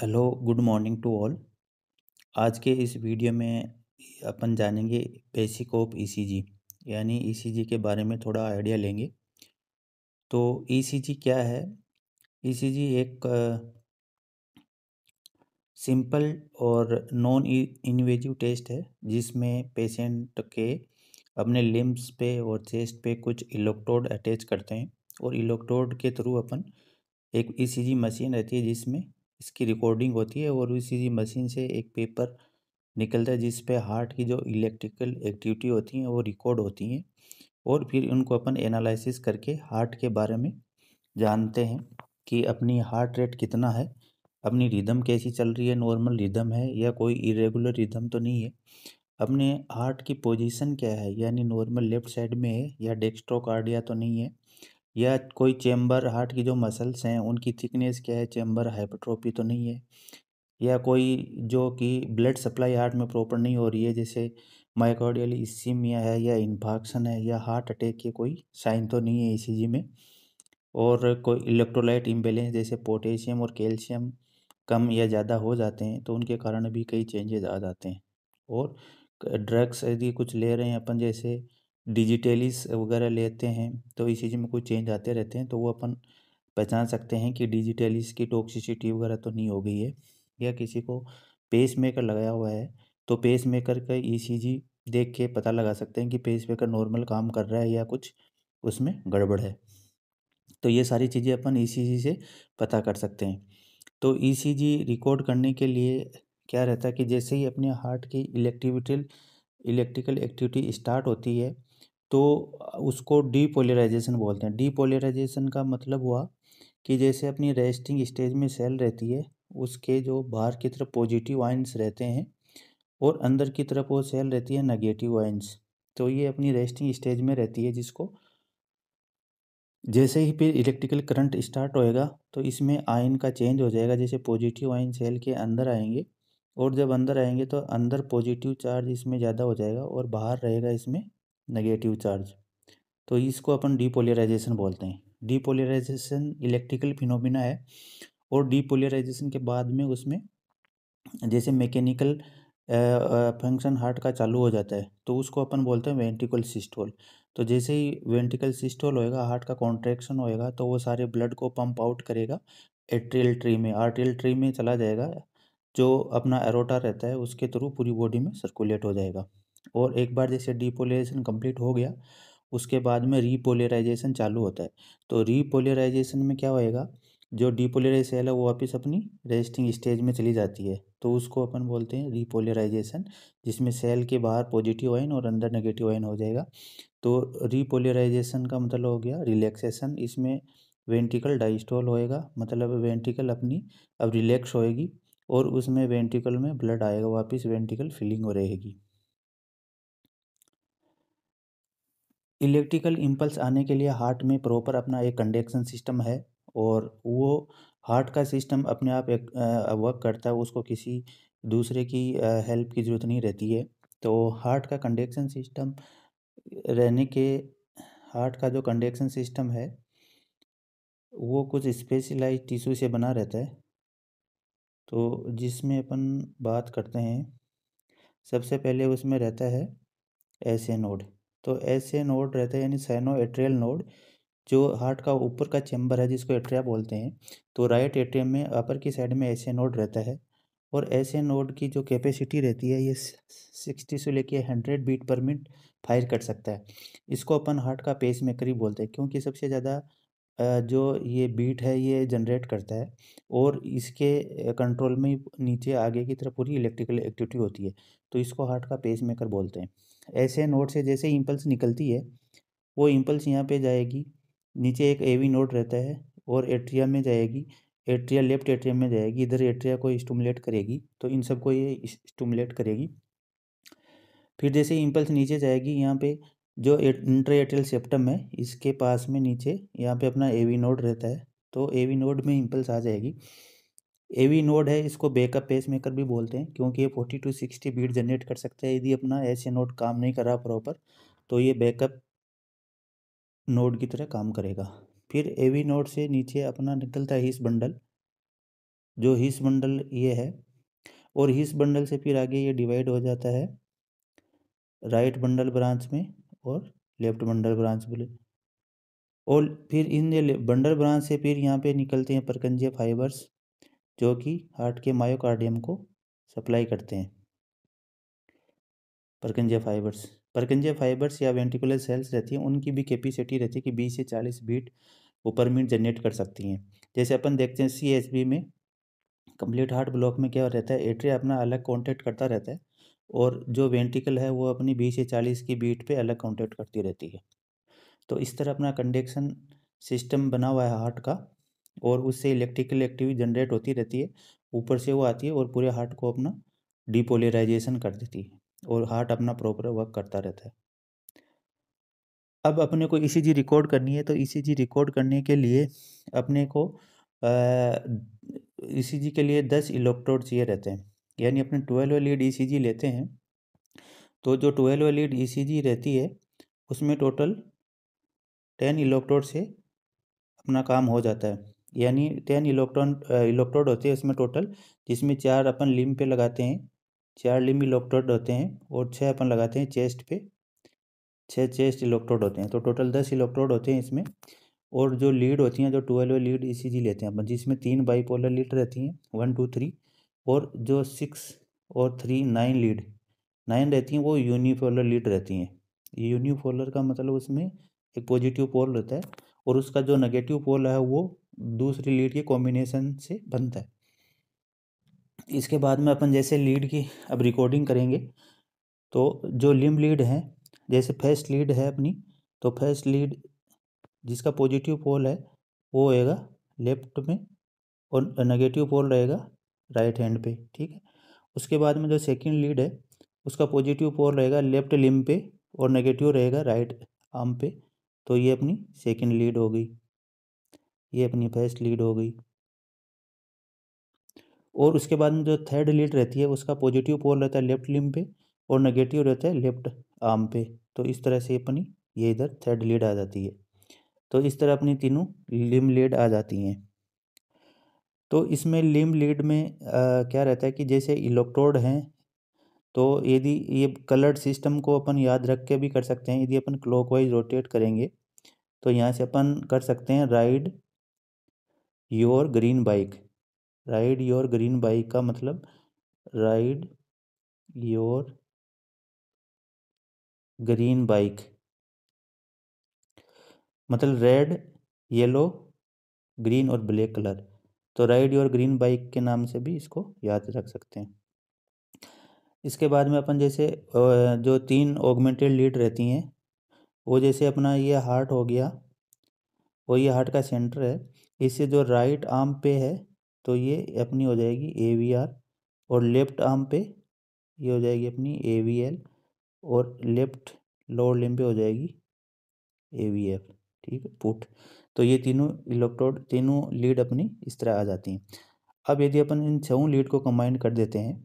hello good morning to all आज के इस वीडियो में अपन जानेंगे बेसिक ऑफ ईसीजी यानी ईसीजी के बारे में थोड़ा आइडिया लेंगे तो ईसीजी क्या है ईसीजी एक सिंपल और नॉन इन्वेजिव टेस्ट है जिसमें पेशेंट के अपने लिम्स पे और चेस्ट पे कुछ इलेक्ट्रोड अटैच करते हैं और इलेक्ट्रोड के थ्रू अपन एक ईसीजी मशीन रहती है जिसमें इसकी रिकॉर्डिंग होती है और उसी मशीन से एक पेपर निकलता है जिस पे हार्ट की जो इलेक्ट्रिकल एक्टिविटी होती हैं वो रिकॉर्ड होती हैं और फिर उनको अपन एनालिसिस करके हार्ट के बारे में जानते हैं कि अपनी हार्ट रेट कितना है अपनी रिदम कैसी चल रही है नॉर्मल रिदम है या कोई इरेगुलर रिदम तो नहीं है अपने हार्ट की पोजीशन क्या है यानी नॉर्मल लेफ़्ट साइड में है या डेक्स्ट्रोकार्डिया तो नहीं है या कोई चैम्बर हार्ट की जो मसल्स हैं उनकी थिकनेस क्या है चैम्बर हाइपरट्रोपी तो नहीं है या कोई जो कि ब्लड सप्लाई हार्ट में प्रॉपर नहीं हो रही है जैसे माइकोडियल इसीमिया है या इन्फाक्शन है या हार्ट अटैक के कोई साइन तो नहीं है ई e में और कोई इलेक्ट्रोलाइट इम्बेलेंस जैसे पोटेशियम और कैल्शियम कम या ज़्यादा हो जाते हैं तो उनके कारण भी कई चेंजेस आ जाते हैं और ड्रग्स यदि कुछ ले रहे हैं अपन जैसे डिजिटलीस वगैरह लेते हैं तो इस चीज़ में कोई चेंज आते रहते हैं तो वो अपन पहचान सकते हैं कि डिजिटलीस की टॉक्सिसिटी वगैरह तो नहीं हो गई है या किसी को पेस मेकर लगाया हुआ है तो पेस मेकर का ई देख के पता लगा सकते हैं कि पेस मेकर नॉर्मल काम कर रहा है या कुछ उसमें गड़बड़ है तो ये सारी चीज़ें अपन ई से पता कर सकते हैं तो ई रिकॉर्ड करने के लिए क्या रहता है कि जैसे ही अपने हार्ट की इलेक्ट्रिविटल इलेक्ट्रिकल एक्टिविटी स्टार्ट होती है तो उसको डीपोलराइजेशन बोलते हैं डीपोलराइजेशन का मतलब हुआ कि जैसे अपनी रेस्टिंग स्टेज में सेल रहती है उसके जो बाहर की तरफ पॉजिटिव आइंस रहते हैं और अंदर की तरफ वो सेल रहती है नेगेटिव आइंस तो ये अपनी रेस्टिंग स्टेज में रहती है जिसको जैसे ही फिर इलेक्ट्रिकल करंट स्टार्ट होएगा तो इसमें आयन का चेंज हो जाएगा जैसे पॉजिटिव आयन सेल के अंदर आएंगे और जब अंदर आएंगे तो अंदर पॉजिटिव चार्ज इसमें ज़्यादा हो जाएगा और बाहर रहेगा इसमें नेगेटिव चार्ज तो इसको अपन डीपोलराइजेशन बोलते हैं डीपोलराइजेशन इलेक्ट्रिकल फिनोमिना है और डीपोलराइजेशन के बाद में उसमें जैसे मैकेनिकल फंक्शन हार्ट का चालू हो जाता है तो उसको अपन बोलते हैं वेंटिकल सिस्टोल तो जैसे ही वेंटिकल सिस्टोल होएगा हार्ट का कॉन्ट्रैक्शन होएगा तो वो सारे ब्लड को पंप आउट करेगा एट्रियल ट्री में आर्ट्रियल ट्री में चला जाएगा जो अपना एरोटा रहता है उसके थ्रू पूरी बॉडी में सर्कुलेट हो जाएगा और एक बार जैसे डीपोलराइजेशन कंप्लीट हो गया उसके बाद में रीपोलराइजेशन चालू होता है तो रीपोलराइजेशन में क्या होएगा जो डीपोलराइज सेल है वो वापस अपनी रेजिस्टिंग स्टेज में चली जाती है तो उसको अपन बोलते हैं रीपोलराइजेशन जिसमें सेल के बाहर पॉजिटिव आयन और अंदर नेगेटिव आयन हो जाएगा तो रीपोलराइजेशन का मतलब हो गया रिलैक्सेशन इसमें वेंटिकल डाइस्टोल होएगा मतलब वेंटिकल अपनी अब रिलैक्स होएगी और उसमें वेंटिकल में ब्लड आएगा वापस वेंटिकल फिलिंग हो रहेगी इलेक्ट्रिकल इम्पल्स आने के लिए हार्ट में प्रॉपर अपना एक कंडक्शन सिस्टम है और वो हार्ट का सिस्टम अपने आप एक वर्क करता है उसको किसी दूसरे की हेल्प की ज़रूरत नहीं रहती है तो हार्ट का कंडक्शन सिस्टम रहने के हार्ट का जो कंडक्शन सिस्टम है वो कुछ स्पेशलाइज टिश्यू से बना रहता है तो जिसमें अपन बात करते हैं सबसे पहले उसमें रहता है एस ए नोड तो ऐसे नोड रहते हैं यानी सैनो एट्रियल नोड जो हार्ट का ऊपर का चैम्बर है जिसको एट्रिया बोलते हैं तो राइट एट्रियम में अपर की साइड में ऐसे नोड रहता है और ऐसे नोड की जो कैपेसिटी रहती है ये सिक्सटी से लेके hundred beat per minute fire कर सकता है इसको अपन हार्ट का पेस मेकर ही बोलते हैं क्योंकि सबसे ज़्यादा जो ये बीट है ये जनरेट करता है और इसके कंट्रोल में नीचे आगे की तरफ पूरी इलेक्ट्रिकल एक्टिविटी होती है तो इसको हार्ट का पेस मेकर बोलते हैं ऐसे नोड से जैसे इम्पल्स निकलती है वो इम्पल्स यहाँ पे जाएगी नीचे एक एवी नोड रहता है और एट्रिया में जाएगी एट्रिया लेफ्ट एट्रिया में जाएगी इधर एट्रिया को स्टूमुलेट करेगी तो इन सब को ये स्टूमुलेट करेगी फिर जैसे इम्पल्स नीचे जाएगी यहाँ पे जो इंटर एट्रियल सेप्टम है इसके पास में नीचे यहाँ पे अपना एवी नोड रहता है तो एवी नोड में इम्पल्स आ जाएगी ए वी नोड है इसको बैकअप पेस मेकर भी बोलते हैं क्योंकि ये forty to sixty beat generate कर सकता है यदि अपना ऐसे नोड काम नहीं करा प्रॉपर तो ये बैकअप नोड की तरह काम करेगा फिर ए वी नोड से नीचे अपना निकलता है हिस बंडल जो हिस बंडल ये है और हिस बंडल से फिर आगे ये डिवाइड हो जाता है राइट बंडल ब्रांच में और लेफ्ट बंडल ब्रांच बोले और फिर इन बंडल ब्रांच से फिर यहाँ पे निकलते हैं परकंजे फाइबर्स जो कि हार्ट के मायोकार्डियम को सप्लाई करते हैं परकंजे फाइबर्स परकंजे फाइबर्स या वेंटिकुलर सेल्स रहती हैं उनकी भी कैपेसिटी रहती है कि बीस से चालीस बीट वो पर मिनट जनरेट कर सकती हैं जैसे अपन देखते हैं सी में कंप्लीट हार्ट ब्लॉक में क्या रहता है एट्रिया अपना अलग कॉन्टेक्ट करता रहता है और जो वेंटिकल है वो अपनी बीस से चालीस की बीट पे अलग कॉन्टेक्ट करती रहती है तो इस तरह अपना कंडक्शन सिस्टम बना हुआ है हार्ट का और उससे इलेक्ट्रिकल एक्टिविटी जनरेट होती रहती है ऊपर से वो आती है और पूरे हार्ट को अपना डिपोलराइजेशन कर देती है और हार्ट अपना प्रॉपर वर्क करता रहता है अब अपने को ईसीजी e रिकॉर्ड करनी है तो ईसीजी e रिकॉर्ड करने के लिए अपने को ईसीजी e के लिए दस इलेक्ट्रोड चाहिए रहते हैं यानी अपने ट्वेल्व लीड ईसीजी लेते हैं तो जो ट्वेल्व लीड ईसीजी रहती है उसमें टोटल टेन इलेक्ट्रोड से अपना काम हो जाता है यानी टेन इलेक्ट्रॉन इलेक्ट्रोड होते हैं इसमें टोटल जिसमें चार अपन लिम पे लगाते हैं चार लिम इलेक्ट्रोड होते हैं और छः अपन लगाते हैं चेस्ट पे छः चेस्ट इलेक्ट्रोड होते हैं तो टोटल दस इलेक्ट्रोड होते हैं इसमें और जो लीड होती हैं जो ट्वेल्व लीड इसी जी लेते हैं अपन जिसमें तीन बाईपोलर लीड रहती हैं वन टू थ्री और जो सिक्स और थ्री नाइन लीड नाइन रहती हैं वो यूनिफोलर लीड रहती हैं यूनिफोलर का मतलब उसमें एक पॉजिटिव पोल रहता है और उसका जो नेगेटिव पोल है वो दूसरी लीड के कॉम्बिनेशन से बनता है इसके बाद में अपन जैसे लीड की अब रिकॉर्डिंग करेंगे तो जो लिम लीड है जैसे फर्स्ट लीड है अपनी तो फर्स्ट लीड जिसका पॉजिटिव पोल है वो होएगा लेफ्ट में और नेगेटिव पोल रहेगा राइट हैंड पे ठीक है उसके बाद में जो सेकंड लीड है उसका पॉजिटिव पोल रहेगा लेफ्ट लिम पे और नेगेटिव रहेगा राइट आर्म पे तो ये अपनी सेकंड लीड हो गई ये अपनी फर्स्ट लीड हो गई और उसके बाद में जो थर्ड लीड रहती है उसका पॉजिटिव पोल रहता है लेफ्ट लिम पे और नेगेटिव रहता है लेफ्ट आर्म पे तो इस तरह से अपनी ये इधर थर्ड लीड आ जाती है तो इस तरह अपनी तीनों लिम लीड आ जाती हैं तो इसमें लिम लीड में आ, क्या रहता है कि जैसे इलेक्ट्रोड हैं तो यदि ये कलर्ड सिस्टम को अपन याद रख के भी कर सकते हैं यदि अपन क्लॉकवाइज रोटेट करेंगे तो यहाँ से अपन कर सकते हैं ride your green bike ride your green bike का मतलब राइड योर ग्रीन बाइक मतलब रेड येलो ग्रीन और ब्लैक कलर तो राइड योर ग्रीन बाइक के नाम से भी इसको याद रख सकते हैं इसके बाद में अपन जैसे जो तीन ऑगमेंटेड लीड रहती हैं वो जैसे अपना ये हार्ट हो गया और ये हार्ट का सेंटर है इसे जो राइट आर्म पे है तो ये अपनी हो जाएगी ए वी आर और लेफ्ट आर्म पे ये हो जाएगी अपनी ए वी एल और लेफ्ट लोअर लिम पे हो जाएगी ए वी एफ ठीक है पुट तो ये तीनों इलेक्ट्रोड तीनों लीड अपनी इस तरह आ जाती हैं अब यदि अपन इन छः लीड को कंबाइन कर देते हैं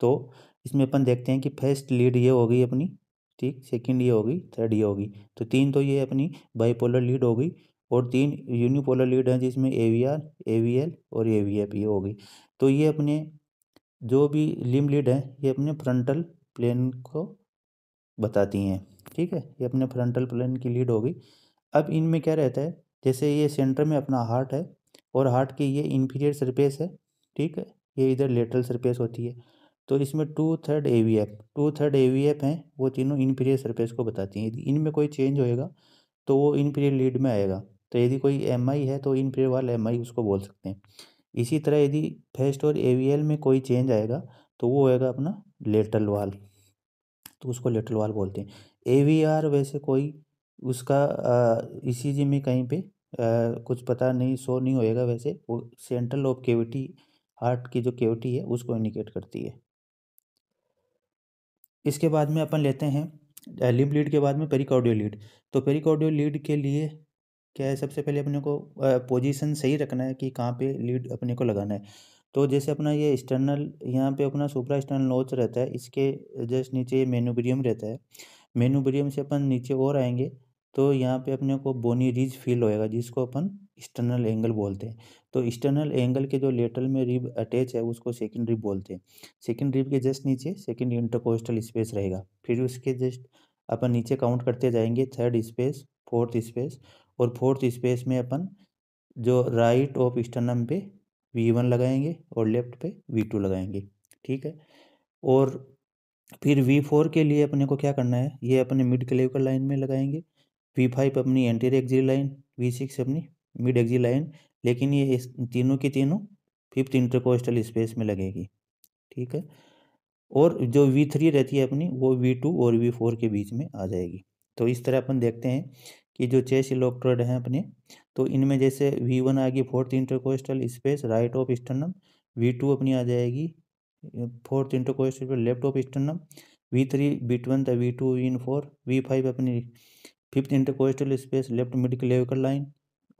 तो इसमें अपन देखते हैं कि फर्स्ट लीड ये हो गई अपनी ठीक सेकंड ये होगी थर्ड ये होगी तो तीन तो ये अपनी बाईपोलर लीड होगी और तीन यूनिपोलर लीड हैं जिसमें A V R A V L और ए वी एफ ये हो गई तो ये अपने जो भी लिम लीड हैं ये अपने फ्रंटल प्लेन को बताती हैं ठीक है ये अपने फ्रंटल प्लेन की लीड होगी अब इनमें क्या रहता है जैसे ये सेंटर में अपना हार्ट है और हार्ट की ये इन्फीरियर सरफेस है ठीक है ये इधर लेटरल सरफेस होती है तो इसमें two third A V F two third A V F हैं वो तीनों इन्फीरियर सरफेस को बताती हैं इनमें कोई चेंज होएगा तो वो इन्फीरियर लीड में आएगा तो यदि कोई एम आई है तो इन वाल एम आई उसको बोल सकते हैं इसी तरह यदि फेस्ट और ए में कोई चेंज आएगा तो वो होएगा अपना लेटल वाल तो उसको लेटल वाल बोलते हैं ए वैसे कोई उसका ई e में कहीं पे आ, कुछ पता नहीं शो नहीं होएगा वैसे वो सेंट्रल ऑफ केविटी हार्ट की जो केविटी है उसको इंडिकेट करती है इसके बाद में अपन लेते हैं लिम्ब लीड के बाद में पेरिकॉर्डियल लीड तो पेरिकॉर्डियल लीड के लिए क्या है सबसे पहले अपने को पोजीशन सही रखना है कि कहाँ पे लीड अपने को लगाना है तो जैसे अपना ये एक्सटर्नल यहाँ पे अपना सुपरा एक्सटर्नल नोच रहता है इसके जस्ट नीचे मेनूब्रियम रहता है मेनूब्रियम से अपन नीचे और आएंगे तो यहाँ पे अपने को बोनी रिज फील होएगा जिसको अपन एक्सटर्नल एंगल बोलते हैं तो एक्सटर्नल एंगल के जो लेटरल में रिब अटैच है उसको सेकेंड रिब बोलते हैं सेकेंड रिब के जस्ट नीचे सेकेंड इंटरकोस्टल स्पेस रहेगा फिर उसके जस्ट अपन नीचे काउंट करते जाएंगे थर्ड स्पेस फोर्थ स्पेस और फोर्थ स्पेस में अपन जो राइट ऑफ स्टर्नम पे वी वन लगाएंगे और लेफ्ट पे वी टू लगाएंगे ठीक है और फिर वी फोर के लिए अपने को क्या करना है ये अपने मिड क्लेविकल लाइन में लगाएंगे वी फाइव अपनी anterior axillary line V six अपनी मिड एक्जिल लाइन लेकिन ये इस तीनों की तीनों फिफ्थ इंटरकोस्टल स्पेस में लगेगी ठीक है और जो वी थ्री रहती है अपनी वो वी टू और वी फोर के बीच में आ जाएगी तो इस तरह अपन देखते हैं कि जो चेस्ट इलेक्ट्रोड हैं अपने तो इनमें जैसे वी वन आ गई fourth intercostal space right of sternum V two अपनी आ जाएगी फोर्थ इंटरकोस्टल पर left of sternum V three V one था वी टू वी इन फोर वी फाइव अपनी fifth intercostal space left mid clavicular line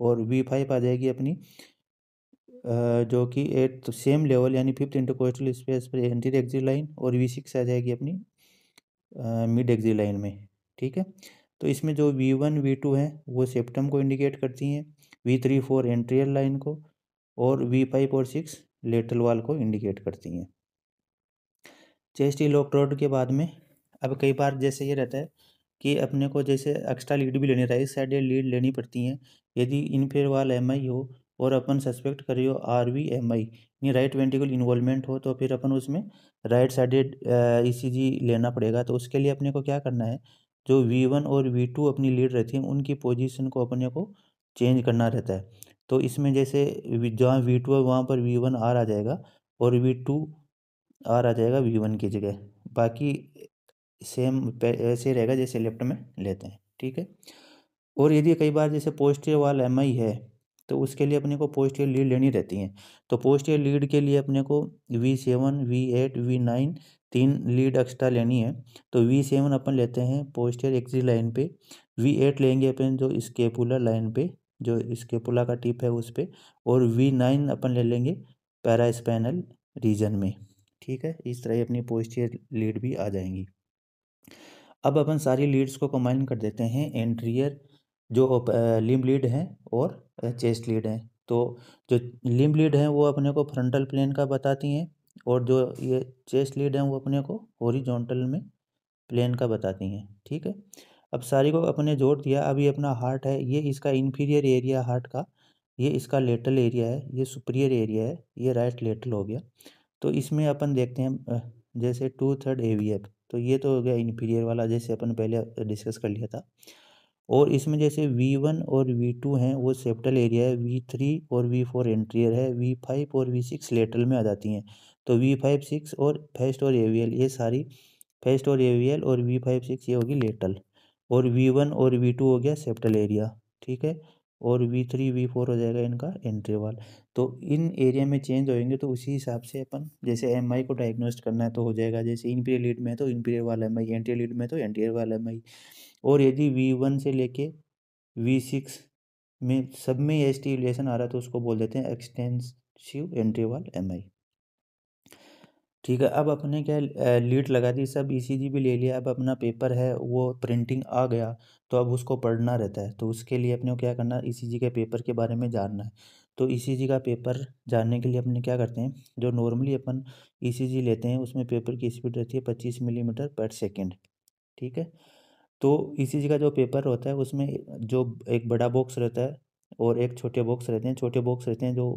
और वी फाइव आ जाएगी अपनी जो कि एट सेम लेवल यानी फिफ्थ इंटरकोस्टल स्पेस पर एंटीर एक्जिट लाइन और वी सिक्स आ जाएगी अपनी मिड एक्जिट लाइन में ठीक है तो इसमें जो वी वन वी टू हैं वो सेप्टम को इंडिकेट करती हैं V three four anterior line को और वी फाइव और सिक्स लेटल वाल को इंडिकेट करती हैं चेस्ट इलेक्ट्रोड के बाद में अब कई बार जैसे ये रहता है कि अपने को जैसे एक्स्ट्रा लीड भी लेनी रहता है इस साइड लीड लेनी पड़ती हैं यदि इनफेयर वाल एम आई हो और अपन सस्पेक्ट करियो आर वी एम आई यानी राइट वेंटिकल इन्वॉल्वमेंट हो तो फिर अपन उसमें राइट साइडेड ई सी जी लेना पड़ेगा तो उसके लिए अपने को क्या करना है जो वी वन और वी टू अपनी लीड रहती हैं उनकी पोजीशन को अपने को चेंज करना रहता है तो इसमें जैसे जहाँ वी टू है वहाँ पर वी वन आर आ जाएगा और वी टू आर आ जाएगा वी वन की जगह बाकी सेम ऐसे रहेगा जैसे लेफ्ट में लेते हैं ठीक है और यदि कई बार जैसे पॉजिटिव वाल एम आई है तो उसके लिए अपने को पोस्ट ईयर लीड लेनी रहती हैं तो पोस्ट ईयर लीड के लिए अपने को V seven V eight V nine तीन लीड एक्स्ट्रा लेनी है तो वी सेवन अपन लेते हैं पोस्ट ईयर एक्सिट लाइन पे वी एट लेंगे अपन जो स्केपुलर लाइन पे जो स्केपुला का टिप है उस पर और वी नाइन अपन ले लेंगे पैरास्पाइनल रीजन में ठीक है इस तरह अपनी पोस्टियर लीड भी आ जाएंगी अब अपन सारी लीड्स को कंबाइन कर देते हैं एंट्रियर जो लिम्ब लीड हैं और चेस्ट लीड हैं तो जो लिम्ब लीड हैं वो अपने को फ्रंटल प्लेन का बताती हैं और जो ये चेस्ट लीड हैं वो अपने को हॉरिजॉन्टल में प्लेन का बताती हैं ठीक है अब सारी को अपने जोड़ दिया अभी अपना हार्ट है ये इसका इन्फीरियर एरिया हार्ट का ये इसका लेटल एरिया है ये सुपरियर एरिया है ये राइट लेटल हो गया तो इसमें अपन देखते हैं जैसे टू थर्ड ए तो ये तो हो गया इन्फीरियर वाला जैसे अपन पहले डिस्कस कर लिया था और इसमें जैसे वी वन और वी टू हैं वो सेप्टल एरिया है वी थ्री और वी फोर एंट्रियर है वी फाइव और वी सिक्स लेटरल में आ जाती हैं तो वी फाइव सिक्स और फेस्ट और एवियल ये सारी फेस्ट और एवियल और वी फाइव सिक्स ये होगी लेटल और वी वन और वी टू हो गया सेप्टल एरिया ठीक है और वी थ्री वी फोर हो जाएगा इनका इंटरवल तो इन एरिया में चेंज होएंगे तो उसी हिसाब से अपन जैसे एम आई को डायग्नोस्ट करना है तो हो जाएगा जैसे इनपीरियर लीड में तो इनपीरियर वाला एम आई एंटीरियर लीड में तो एंटीरियर वाला एम आई और यदि वी वन से लेके वी सिक्स में सब में एस टी रिलेशन आ रहा है तो उसको बोल देते हैं extensive anterior wall M I ठीक है अब अपने क्या लीड लगा दी सब ईसीजी e भी ले लिया अब अपना पेपर है वो प्रिंटिंग आ गया तो अब उसको पढ़ना रहता है तो उसके लिए अपने को क्या करना है ईसीजी e के पेपर के बारे में जानना है तो ईसीजी e का पेपर जानने के लिए अपने क्या करते हैं जो नॉर्मली अपन ईसीजी लेते हैं उसमें पेपर की स्पीड रहती है पच्चीस मिलीमीटर पर सेकेंड ठीक है तो ई का जो पेपर होता है उसमें जो एक बड़ा बॉक्स रहता है और एक छोटे बॉक्स रहते हैं छोटे बॉक्स रहते हैं जो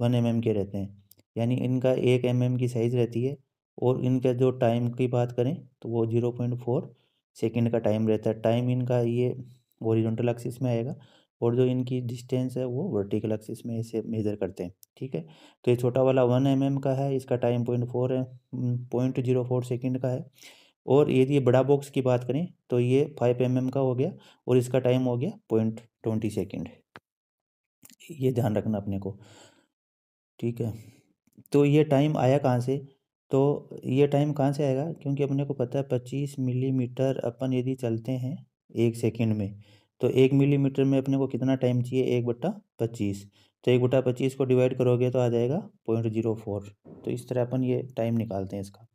वन एम के रहते हैं यानी इनका एक एम एम की साइज़ रहती है और इनका जो टाइम की बात करें तो वो जीरो पॉइंट फोर सेकेंड का टाइम रहता है टाइम इनका ये हॉरिजॉन्टल एक्सिस में आएगा और जो इनकी डिस्टेंस है वो वर्टिकल एक्सिस में इसे मेज़र करते हैं ठीक है तो ये छोटा वाला वन एम mm का है इसका टाइम पॉइंट फोर है पॉइंट जीरो फोर सेकेंड का है और यदि ये बड़ा बॉक्स की बात करें तो ये फाइव एम mm का हो गया और इसका टाइम हो गया पॉइंट ट्वेंटी सेकेंड ये ध्यान रखना अपने को ठीक है तो ये टाइम आया कहाँ से तो ये टाइम कहाँ से आएगा क्योंकि अपने को पता है पच्चीस मिलीमीटर अपन यदि चलते हैं एक सेकेंड में तो एक मिलीमीटर में अपने को कितना टाइम चाहिए एक बट्टा पच्चीस तो एक बट्टा पच्चीस को डिवाइड करोगे तो आ जाएगा पॉइंट जीरो फोर तो इस तरह अपन ये टाइम निकालते हैं इसका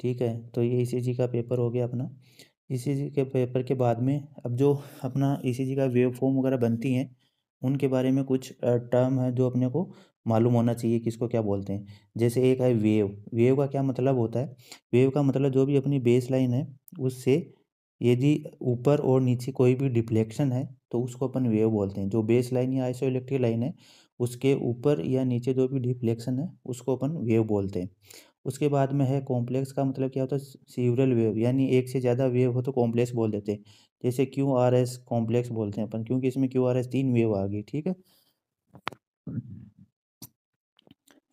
ठीक है तो ये ई का पेपर हो गया अपना ई के पेपर के बाद में अब जो अपना ई का वेव फॉर्म वगैरह बनती हैं उनके बारे में कुछ टर्म है जो अपने को मालूम होना चाहिए कि इसको क्या बोलते हैं जैसे एक है वेव वेव का क्या मतलब होता है वेव का मतलब जो भी अपनी बेस लाइन है उससे यदि ऊपर और नीचे कोई भी डिफ्लेक्शन है तो उसको अपन वेव बोलते हैं जो बेस लाइन या आइसो इलेक्ट्रिक लाइन है उसके ऊपर या नीचे जो भी डिफ्लेक्शन है उसको अपन वेव बोलते हैं उसके बाद में है कॉम्प्लेक्स का मतलब क्या होता है सीवरल वेव यानी एक से ज़्यादा वेव हो तो कॉम्प्लेक्स बोल देते हैं जैसे क्यू आर एस कॉम्प्लेक्स बोलते हैं अपन क्योंकि इसमें क्यू आर एस तीन वेव आ गई ठीक है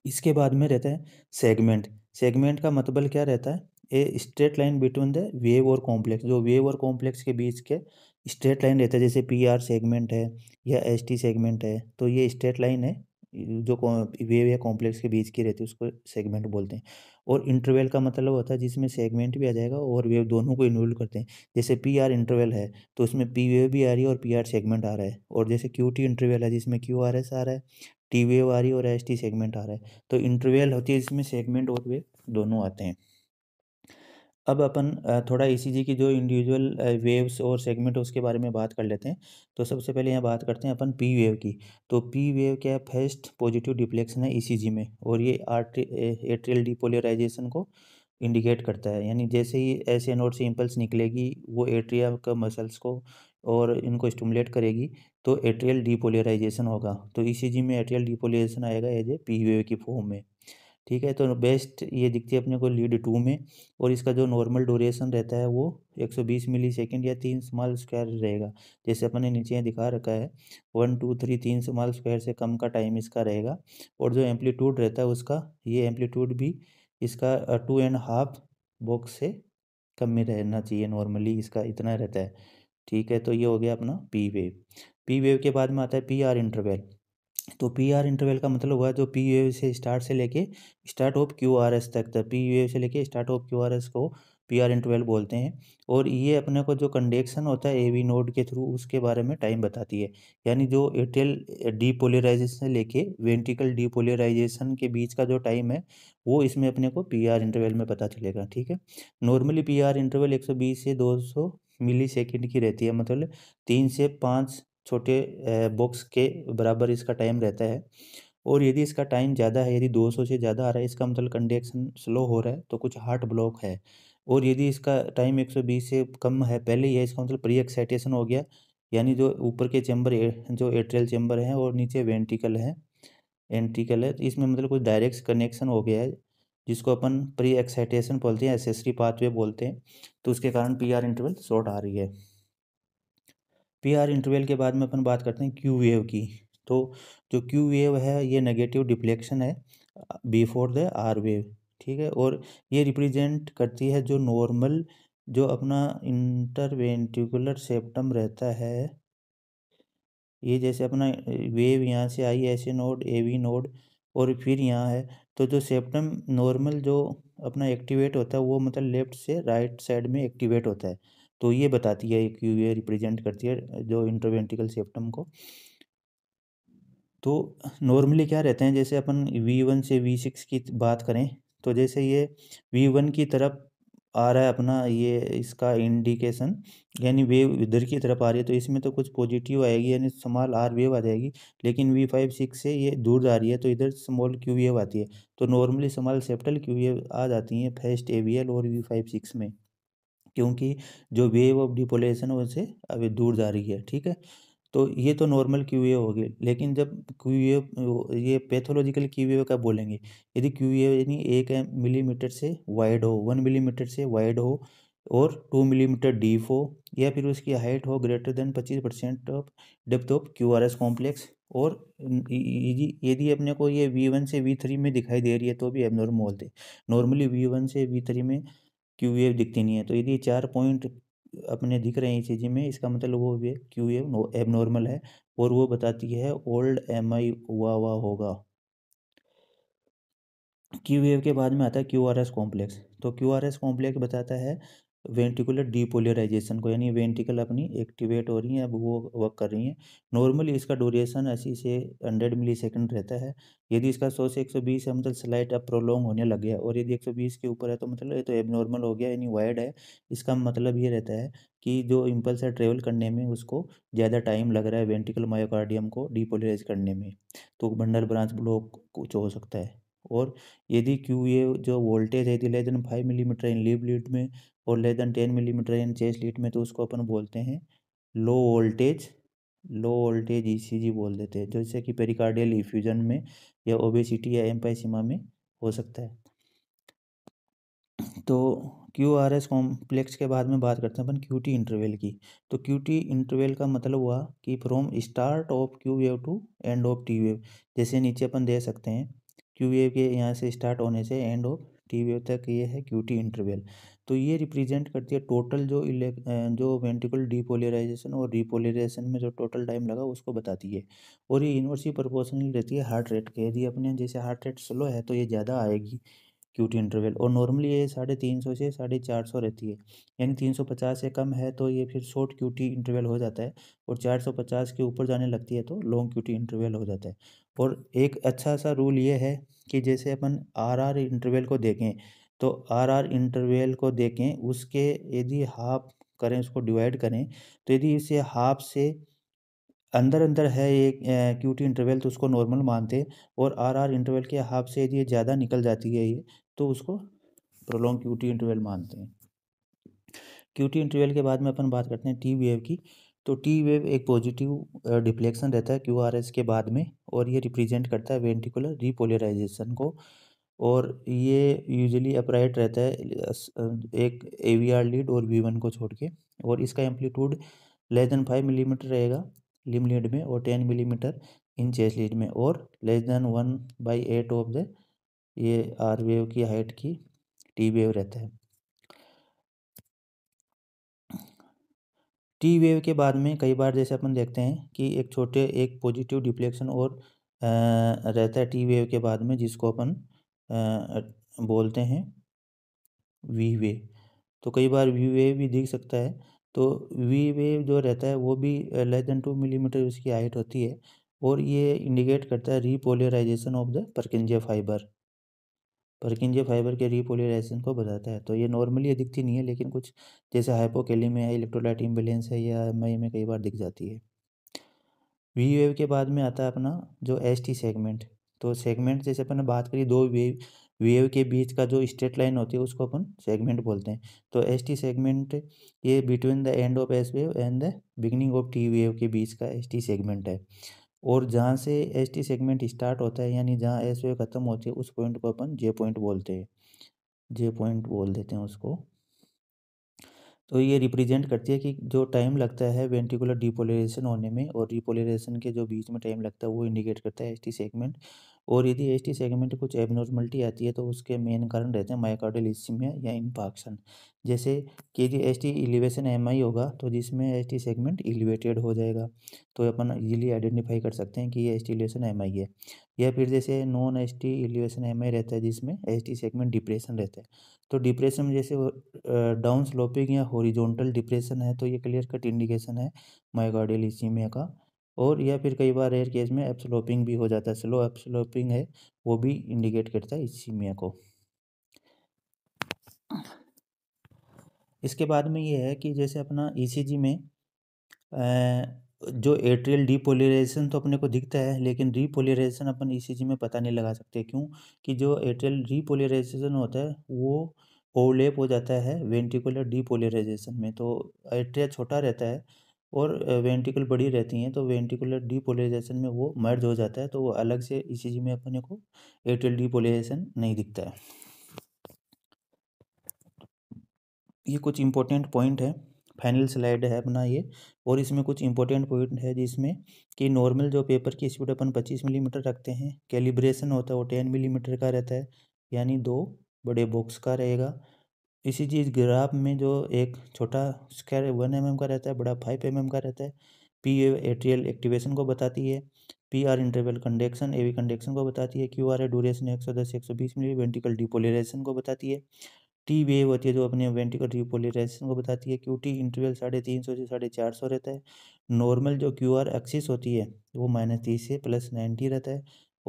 इसके बाद में रहता है सेगमेंट सेगमेंट का मतलब क्या रहता है a straight line between the wave और कॉम्प्लेक्स जो वेव और कॉम्प्लेक्स के बीच के स्ट्रेट लाइन रहता है जैसे पी आर सेगमेंट है या एस टी सेगमेंट है तो ये स्ट्रेट लाइन है जो वेव या कॉम्प्लेक्स के बीच की रहती है उसको सेगमेंट बोलते हैं और इंटरवल का मतलब होता है जिसमें सेगमेंट भी आ जाएगा और वेव दोनों को इन्वॉल्व करते हैं जैसे पी आर इंटरवल है तो उसमें पी वेव भी आ रही है और पी आर सेगमेंट आ रहा है और जैसे क्यू टी इंटरवल है जिसमें क्यू आर एस आ रहा है टी वेव आ रही है और एस टी सेगमेंट आ रहा है तो इंटरवेल होती है जिसमें सेगमेंट और वेव दोनों आते हैं अब अपन थोड़ा ई की जो इंडिविजुअल वेव्स और सेगमेंट उसके बारे में बात कर लेते हैं तो सबसे पहले यहाँ बात करते हैं अपन पी वेव की तो पी वेव क्या है फर्स्ट पॉजिटिव डिप्लेक्शन है ई में और ये आर्ट्री एट्रियल डिपोलराइजेशन को इंडिकेट करता है यानी जैसे ही ऐसे नोट से इम्पल्स निकलेगी वो एट्रिया का मसल्स को और इनको स्टमुलेट करेगी तो एट्रियल डिपोलियराइजेशन होगा तो जी में एट्रियल डीपोलराइजेशन आएगा एज ए पी ए की फॉर्म में ठीक है तो बेस्ट ये दिखती है अपने को लीड टू में और इसका जो नॉर्मल ड्यूरेशन रहता है वो 120 मिली सेकेंड या तीन स्मॉल स्क्वायर रहेगा जैसे अपन ने नीचे दिखा रखा है वन टू थ्री तीन स्मॉल स्क्वायर से कम का टाइम इसका रहेगा और जो एम्पलीट्यूड रहता है उसका ये एम्पलीट्यूड भी इसका टू एंड हाफ बॉक्स से कम में रहना चाहिए नॉर्मली इसका इतना रहता है ठीक है तो ये हो गया अपना पी वेव पी वेव के बाद में आता है पी आर इंटरवेल तो पी आर इंटरवेल का मतलब हुआ जो पी वेव से स्टार्ट से लेके start of Q R S तक था पी वेव से लेके start of Q R S को पी आर इंटरवेल बोलते हैं और ये अपने को जो कंडेक्शन होता है ए वी नोड के थ्रू उसके बारे में टाइम बताती है यानी जो एटेल डीपोलराइजेशन से लेके वेंटिकल डीपोलराइजेशन के बीच का जो टाइम है वो इसमें अपने को पी आर इंटरवेल में पता चलेगा ठीक है नॉर्मली पी आर इंटरवेल एक सौ बीस से दो सौ मिली सेकेंड की रहती है मतलब तीन से पाँच छोटे बॉक्स के बराबर इसका टाइम रहता है और यदि इसका टाइम ज़्यादा है यदि 200 से ज़्यादा आ रहा है इसका मतलब कंडक्शन स्लो हो रहा है तो कुछ हार्ट ब्लॉक है और यदि इसका टाइम 120 से कम है पहले ही है इसका मतलब प्री एक्साइटेशन हो गया यानी जो ऊपर के चैम्बर जो एट्रियल चैम्बर हैं और नीचे वेंटिकल है एंट्रिकल है तो इसमें मतलब कुछ डायरेक्ट कनेक्शन हो गया है जिसको अपन प्री एक्साइटेशन बोलते हैं एसेसरी पाथवे बोलते हैं तो उसके कारण पी आर इंटरवल शॉर्ट आ रही है पी आर इंटरवल के बाद में अपन बात करते हैं क्यू वेव की तो जो क्यू वेव है ये नेगेटिव डिफ्लेक्शन है बिफोर द आर वेव ठीक है और ये रिप्रेजेंट करती है जो नॉर्मल जो अपना इंटरवेंटिकुलर सेप्टम रहता है ये जैसे अपना वेव यहाँ से आई ऐसे नोड ए वी नोड और फिर यहाँ है तो जो सेप्टम नॉर्मल जो अपना एक्टिवेट होता है वो मतलब लेफ्ट से राइट साइड में एक्टिवेट होता है तो ये बताती है कि ये रिप्रेजेंट करती है जो इंट्रोवेंटिकल सेप्टम को तो नॉर्मली क्या रहते हैं जैसे अपन वी वन से वी सिक्स की बात करें तो जैसे ये वी वन की तरफ आ रहा है अपना ये इसका इंडिकेशन यानी वेव इधर की तरफ आ रही है तो इसमें तो कुछ पॉजिटिव आएगी यानी स्मॉल आर वेव आ जाएगी लेकिन वी फाइव सिक्स से ये दूर जा रही है तो इधर स्मॉल क्यू वेव आती है तो normally small septal Q wave आ जाती हैं फर्स्ट ए और वी फाइव सिक्स में क्योंकि जो वेव ऑफ डिपोलेशन है उसे अभी दूर जा रही है ठीक है तो ये तो नॉर्मल क्यू ए होगी लेकिन जब क्यू ए ये पैथोलॉजिकल क्यू ए का बोलेंगे यदि क्यू ए यानी एक मिलीमीटर से वाइड हो वन मिलीमीटर से वाइड हो और टू मिलीमीटर डीप हो या फिर उसकी हाइट हो ग्रेटर देन पच्चीस percent of depth of Q R S complex और यदि अपने को ये वी वन से वी थ्री में दिखाई दे रही है तो भी एबनॉर्मल होते नॉर्मली वी वन से वी थ्री में क्यू ए दिखती नहीं है तो यदि चार पॉइंट अपने दिख रही चीज़ें में इसका मतलब वो भी क्यू ये एबनॉर्मल है और वो बताती है ओल्ड एम आई वाह होगा क्यू एव के बाद में आता है क्यू आर एस कॉम्प्लेक्स तो क्यू आर एस कॉम्प्लेक्स बताता है वेंटिकुलर डीपोलराइजेशन को यानी वेंटिकल अपनी एक्टिवेट हो रही हैं अब वो वर्क कर रही हैं नॉर्मली इसका ड्यूरेशन अस्सी से हंड्रेड मिली सेकेंड रहता है यदि इसका सौ से एक सौ बीस है मतलब स्लाइट अब प्रोलोंग होने लग गया और यदि एक सौ बीस के ऊपर है तो मतलब ये तो एबनॉर्मल हो गया यानी वाइड है इसका मतलब ये रहता है कि जो इम्पल्स है ट्रेवल करने में उसको ज़्यादा टाइम लग रहा है वेंटिकल मायोकार्डियम को डीपोलराइज करने में तो बंडल ब्रांच ब्लॉक कुछ हो सकता है और यदि क्यू ए जो वोल्टेज है यदि देन फाइव मिलीमीटर इन लीव लीड में और less than ten millimetre in chest lead में तो उसको अपन बोलते हैं low voltage low voltage ECG बोल देते हैं जैसे कि पेरिकार्डियल इफ्यूजन में या ओबेसिटी या एम्पाइसीमा में हो सकता है तो क्यू आर एस कॉम्प्लेक्स के बाद में बात करते हैं अपन क्यू टी इंटरवेल की तो क्यू टी इंटरवेल का मतलब हुआ कि from start of Q wave to end of T wave जैसे नीचे अपन दे सकते हैं क्यू वेव के यहाँ से स्टार्ट होने से एंड ऑफ टी वेव तक ये है क्यू टी इंटरवेल तो ये रिप्रेजेंट करती है टोटल जो जो वेंटिकल डीपोलराइजेशन और रिपोलराइजेशन में जो टोटल टाइम लगा उसको बताती है और ये यूनिवर्सिटी प्रोपोर्शनल रहती है हार्ट रेट के यदि अपने जैसे हार्ट रेट स्लो है तो ये ज़्यादा आएगी क्यूटी इंटरवल और नॉर्मली ये साढ़े तीन सौ से साढ़े चार सौ रहती है यानी तीन सौ पचास से कम है तो ये फिर शॉर्ट क्यूटी इंटरवल हो जाता है और चार सौ पचास के ऊपर जाने लगती है तो लॉन्ग क्यूटी इंटरवल हो जाता है और एक अच्छा सा रूल ये है कि जैसे अपन आर आर इंटरवल को देखें तो आर आर इंटरवेल को देखें उसके यदि हाफ करें उसको डिवाइड करें तो यदि इसे हाफ से अंदर अंदर है एक क्यू टी इंटरवेल तो उसको नॉर्मल मानते और आर आर इंटरवेल के हाफ से यदि ज़्यादा निकल जाती है ये तो उसको प्रोलॉन्ग क्यू टी इंटरवेल मानते हैं क्यू टी इंटरवेल के बाद में अपन बात करते हैं टी वेव की तो टी वेव एक पॉजिटिव डिफ्लेक्शन रहता है क्यू आर एस के बाद में और ये रिप्रेजेंट करता है वेंटिकुलर रिपोलराइजेशन को और ये यूजुअली अपराइट रहता है एक ए वी आर लीड और वी वन को छोड़ के और इसका amplitude less than five millimetre रहेगा लिम लीड में और ten millimetre in chest lead में और less than one by eight of the ये आर वेव की हाइट की टी वेव रहता है टी वेव के बाद में कई बार जैसे अपन देखते हैं कि एक छोटे एक पॉजिटिव डिफ्लेक्शन और रहता है टी वेव के बाद में जिसको अपन बोलते हैं वी वे तो कई बार वी वे भी दिख सकता है तो वी वे जो रहता है वो भी लेस देन टू मिलीमीटर उसकी हाइट होती है और ये इंडिकेट करता है repolarisation of the Purkinje fibre Purkinje fibre के रीपोलराइजेशन को बताता है तो ये नॉर्मली दिखती नहीं है लेकिन कुछ जैसे हाइपोकेली में इलेक्ट्रोलाइट इम्बेलेंस है या एम में कई बार दिख जाती है वी वेव के बाद में आता है अपना जो एस टी सेगमेंट तो सेगमेंट जैसे अपन बात करी दो वेव वेव के बीच का जो स्ट्रेट लाइन होती है उसको अपन सेगमेंट बोलते हैं तो एस टी सेगमेंट ये between the end of S wave and the beginning of T wave के बीच का एस टी सेगमेंट है और जहाँ से एस टी सेगमेंट स्टार्ट होता है यानी जहाँ एस वेव खत्म होती है उस पॉइंट को अपन जे पॉइंट बोलते हैं जे पॉइंट बोल देते हैं उसको तो ये रिप्रेजेंट करती है कि जो टाइम लगता है वेंटिकुलर डिपोलराइजेशन होने में और डिपोलराइजेशन के जो बीच में टाइम लगता है वो इंडिकेट करता है एसटी सेगमेंट और यदि एसटी सेगमेंट कुछ एबनॉर्मलिटी आती है तो उसके मेन कारण रहते हैं माइकार्डियल इसमिया या इम्पाक्शन जैसे कि यदि S T elevation M I होगा तो जिसमें एस टी सेगमेंट एलिवेटेड हो जाएगा तो अपन इजीली आइडेंटिफाई कर सकते हैं कि ये S T elevation M I है या फिर जैसे non S T elevation M I रहता है जिसमें एस टी सेगमेंट डिप्रेशन रहता है तो डिप्रेशन जैसे डाउन स्लोपिंग या हॉरिजॉन्टल डिप्रेशन है तो ये क्लियर कट इंडिकेशन है मायोकार्डियल इसीमिया का और या फिर कई बार रेयर केस में एप्सलोपिंग भी हो जाता है स्लो एप्सलोपिंग है वो भी इंडिकेट करता है इसीमिया को इसके बाद में ये है कि जैसे अपना ई e में जो एट्रियल डीपोलराइजेशन तो अपने को दिखता है लेकिन रीपोलराइजेशन अपन ईसीजी में पता नहीं लगा सकते क्यों कि जो एट्रियल रीपोलराइजेशन होता है वो ओवरलेप हो जाता है वेंटिकुलर डीपोलराइजेशन में तो एट्रिया छोटा रहता है और वेंटिकल बड़ी रहती हैं तो वेंटिकुलर डीपोलराइजेशन में वो मर्ज हो जाता है तो वो अलग से ईसीजी में अपने को एट्रियल डीपोलराइजेशन नहीं दिखता है ये कुछ इंपॉर्टेंट पॉइंट है फाइनल स्लाइड है अपना ये और इसमें कुछ इंपॉर्टेंट पॉइंट है जिसमें कि नॉर्मल जो पेपर की स्पीड अपन पच्चीस मिलीमीटर रखते हैं कैलिब्रेशन होता है वो टेन मिलीमीटर का रहता है यानी दो बड़े बॉक्स का रहेगा इसी चीज़ ग्राफ में जो एक छोटा स्क्वायर वन एम का रहता है बड़ा फाइव एम mm का रहता है पी एट्रियल एक्टिवेशन को बताती है P R interval conduction AV conduction को बताती है क्यू आर ए डूरेशन एक सौ दस एक सौ बीस मिली वेंटिकल डिपोलेशन को बताती है टी वेव होती है जो अपने वेंटिकल रिपोलराइजेशन को बताती है क्यू टी इंटरवल साढ़े तीन सौ से साढ़े चार सौ रहता है नॉर्मल जो क्यू आर एक्सिस होती है वो माइनस तीस से प्लस नाइन्टी रहता है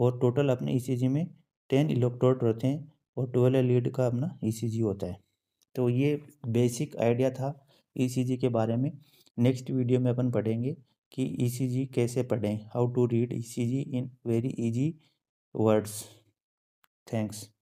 और टोटल अपने ई सी जी में टेन इलेक्ट्रोड रहते हैं और ट्वेल्व लीड का अपना ई सी जी होता है तो ये बेसिक आइडिया था ई सी जी के बारे में नेक्स्ट वीडियो में अपन पढ़ेंगे कि ई सी जी कैसे पढ़ें how to read E C G in very easy words thanks